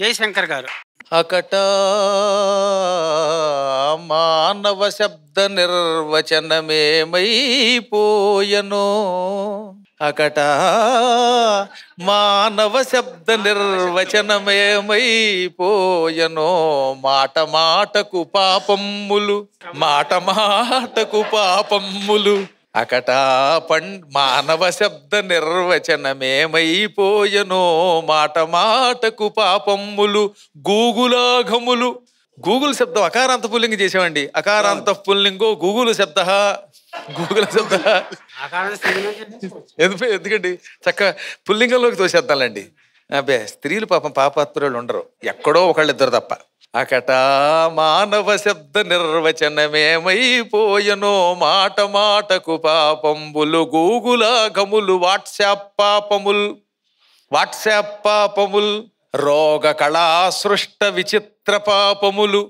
జయశంకర్ గారు అకట మానవ శబ్ద నిర్వచనమేమైపోయను అకట మానవ శబ్ద నిర్వచనమేమైపోయను మాట మాటకు పాపమ్ములు మాట మాటకు పాపమ్ములు పండ్ మానవ శబ్ద నిర్వచనమేమైపోయనో మాట మాటకు పాపమ్ములు గూగులాఘములు గూగుల్ శబ్దం అకారాంత పుల్లింగ్ చేసామండి అకారాంత పుల్లింగో గూగుల్ శబ్ద గూగుల్ శబ్ద ఎందుకండి చక్క పుల్లింగంలోకి తోసేద్దాంలేండి అబ్బే స్త్రీలు పాపం పాపాత్మురాలు ఉండరు ఎక్కడో ఒకళ్ళిద్దరు తప్ప అకట మానవ శబ్ద నిర్వచనమేమైపోయనో మాట మాటకు పాపంబులు గములు వాట్సాప్ పాపముల్ వాట్సాప్ పాపముల్ రోగ కళా సృష్ట విచిత్ర పాపములు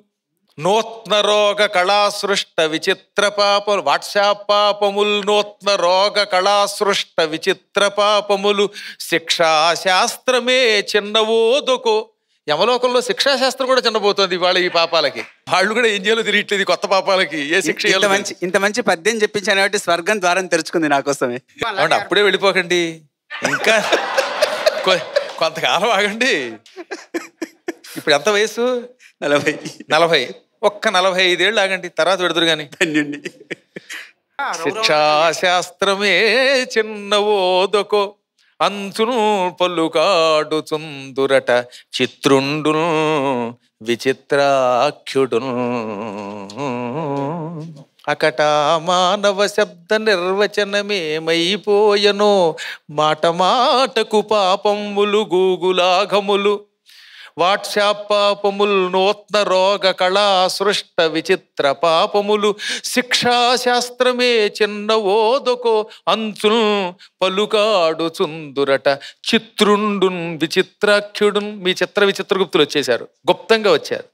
నూత్న రోగ కళాసృష్ట విచిత్ర పాపలు వాట్సాప్ పాపములు నూత్న రోగ కళాసృష్ట విచిత్ర పాపములు శిక్షాశాస్త్రమే చిన్నవోదుకు యమలోకంలో శిక్షాశాస్త్రం కూడా చిన్నబోతుంది వాళ్ళ ఈ పాపాలకి వాళ్ళు కూడా ఏం చేయాలో తిరిగిట్లేదు కొత్త పాపాలకి ఏ శిక్ష ఇంత మంచి ఇంత మంచి పద్యం చెప్పించాను కాబట్టి స్వర్గం ద్వారా తెరుచుకుంది నా కోసమే అప్పుడే వెళ్ళిపోకండి ఇంకా కొంతకాలం ఆగండి ఇప్పుడు ఎంత వయసు నలభై నలభై ఒక్క నలభై ఐదేళ్ళు ఆగండి తర్వాత పెడతారు కానీ ధన్యండి శిక్షాశాస్త్రమే ఓదకో అంచును కాడు చుందురట చిత్రుండును విచిత్రాఖ్యుడును అకట మానవ శబ్ద నిర్వచనమేమైపోయను మాట మాటకు పాపములు గూగులాఘములు వాట్సాప్ పాపములు నూత్న రోగ కళా సృష్ట విచిత్ర పాపములు శిక్షాశాస్త్రమే చిన్న ఓదుకో అంచును పలుకాడు చుందురట చిత్రుండున్ విచిత్రాఖ్యుడున్ మీ చిత్ర విచిత్ర గుప్తులు వచ్చేశారు గుప్తంగా వచ్చారు